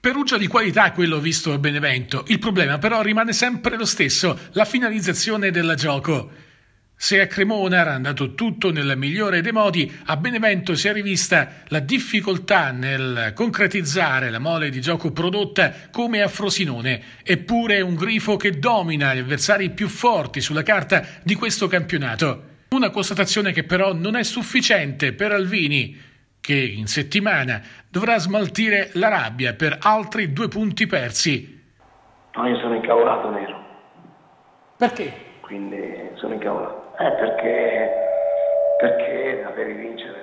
Perugia di qualità è quello visto a Benevento, il problema però rimane sempre lo stesso, la finalizzazione del gioco. Se a Cremona era andato tutto nel migliore dei modi, a Benevento si è rivista la difficoltà nel concretizzare la mole di gioco prodotta come a Frosinone, eppure un grifo che domina gli avversari più forti sulla carta di questo campionato. Una constatazione che però non è sufficiente per Alvini, che in settimana dovrà smaltire la rabbia per altri due punti persi. No, io sono incavolato nero. Perché? Quindi sono incavolato. Eh, perché, perché devi vincere.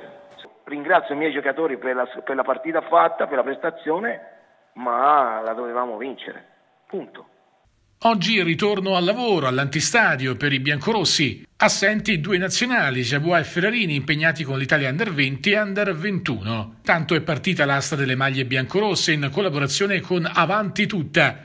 Ringrazio i miei giocatori per la, per la partita fatta, per la prestazione, ma la dovevamo vincere. Punto. Oggi ritorno al lavoro all'antistadio per i biancorossi. Assenti due nazionali, Jabua e Ferrarini, impegnati con l'Italia Under 20 e Under 21. Tanto è partita l'asta delle maglie biancorosse in collaborazione con Avanti Tutta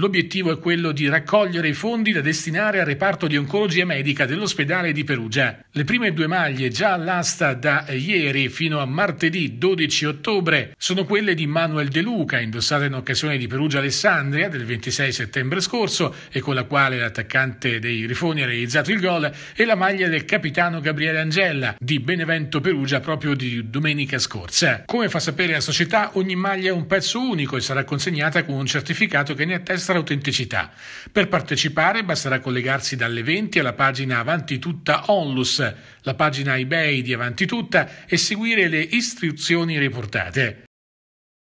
L'obiettivo è quello di raccogliere i fondi da destinare al reparto di oncologia medica dell'ospedale di Perugia. Le prime due maglie, già all'asta da ieri fino a martedì 12 ottobre, sono quelle di Manuel De Luca, indossate in occasione di Perugia Alessandria del 26 settembre scorso e con la quale l'attaccante dei Rifoni ha realizzato il gol, e la maglia del capitano Gabriele Angella di Benevento Perugia proprio di domenica scorsa. Come fa sapere la società, ogni maglia è un pezzo unico e sarà consegnata con un certificato che ne attesta vostra autenticità. Per partecipare basterà collegarsi dalle 20 alla pagina Avanti Tutta Onlus, la pagina eBay di Avanti Tutta e seguire le istruzioni riportate.